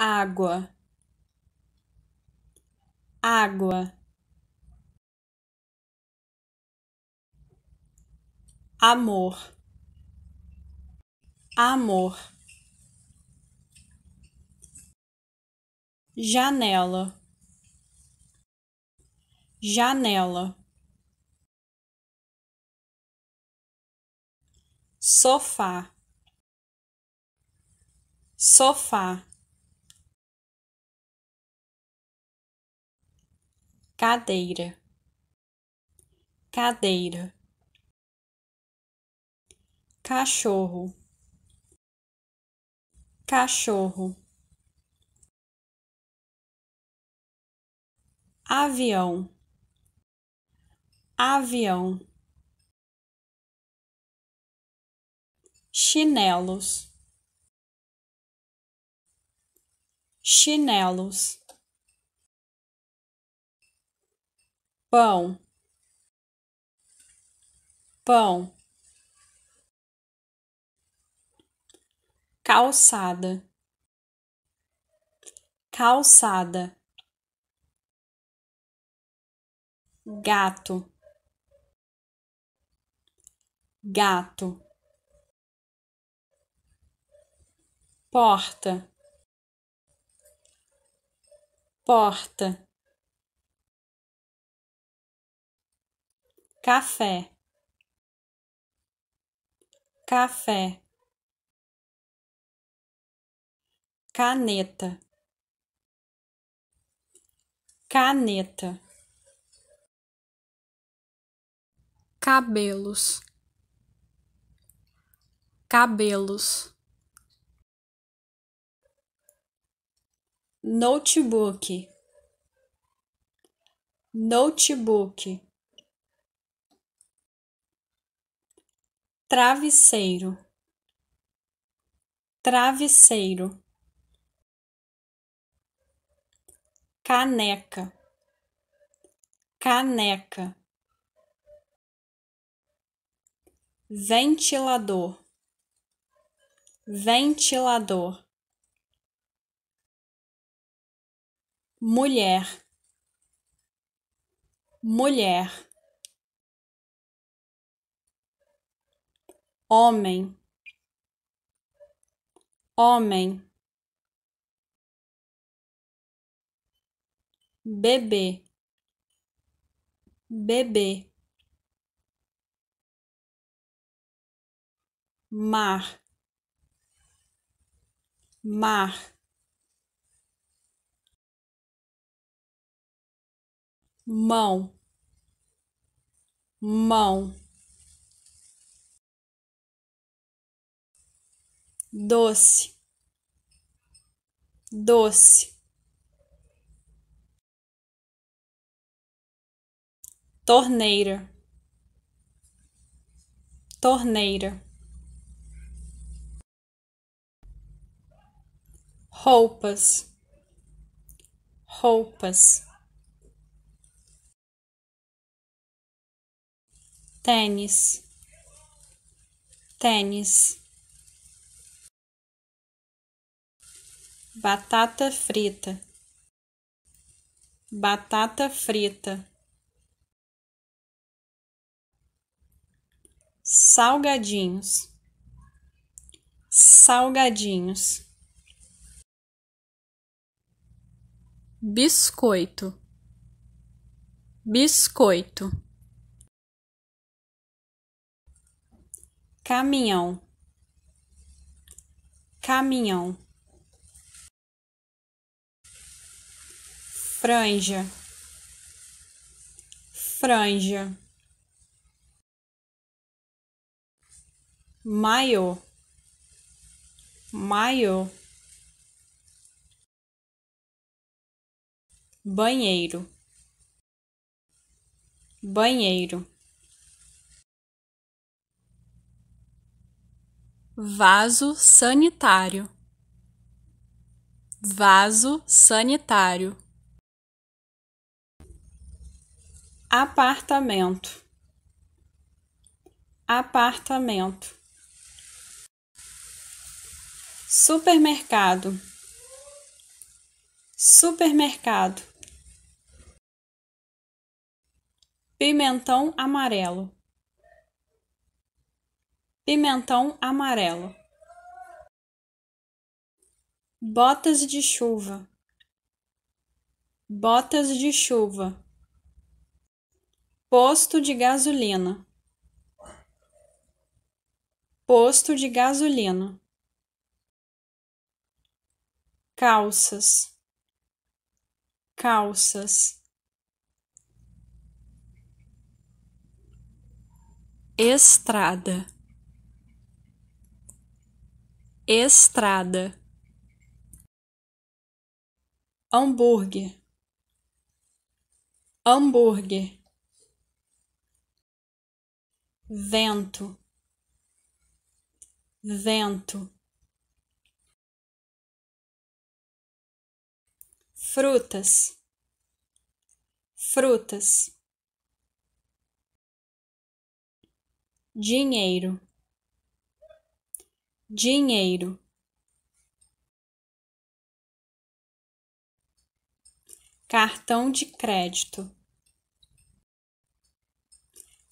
água, água, amor, amor, janela, janela. Sofá, sofá. cadeira, cadeira, cachorro, cachorro, avião, avião, chinelos, chinelos pão, pão, calçada, calçada, gato, gato, porta, porta café, café, caneta, caneta, cabelos, cabelos, notebook, notebook travesseiro, travesseiro, caneca, caneca, ventilador, ventilador, mulher, mulher. homem, homem, bebê, bebê, mar, mar. Mão, mão. doce, doce, torneira, torneira, roupas, roupas. Tênis, tênis. batata frita, batata frita, salgadinhos, salgadinhos, biscoito, biscoito, caminhão, caminhão. franja, franja, maiô, maiô, banheiro, banheiro, vaso sanitário vaso sanitário. apartamento, apartamento, supermercado, supermercado, pimentão amarelo, pimentão amarelo, botas de chuva, botas de chuva. Posto de gasolina. Posto de gasolina. Calças. Calças. Estrada. Estrada. Hambúrguer. Hambúrguer vento, vento, frutas, frutas, dinheiro, dinheiro. Cartão de crédito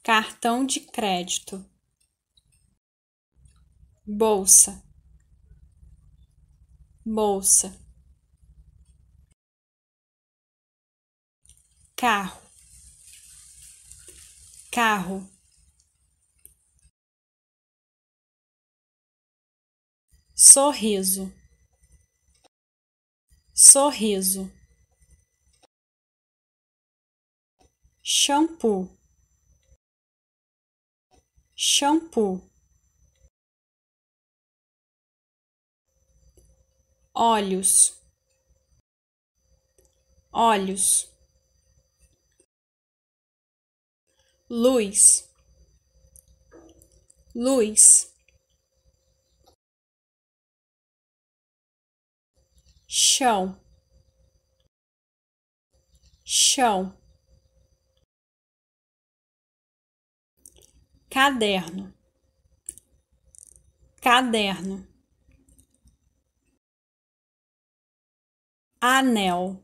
cartão de crédito, bolsa, bolsa, carro, carro. sorriso, sorriso, shampoo, shampoo, olhos, olhos, luz, luz, chão, chão. caderno, caderno, anel,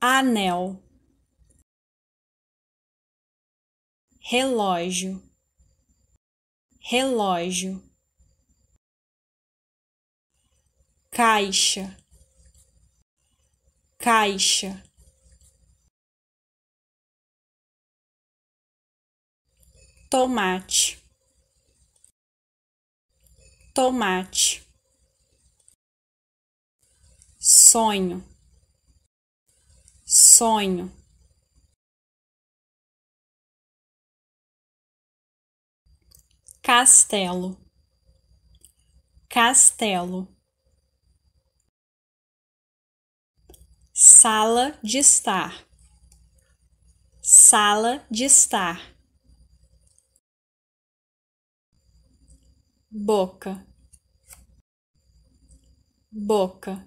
anel, relógio, relógio, caixa, caixa. tomate, tomate, sonho, sonho, castelo, castelo. Sala de estar, sala de estar. boca, boca.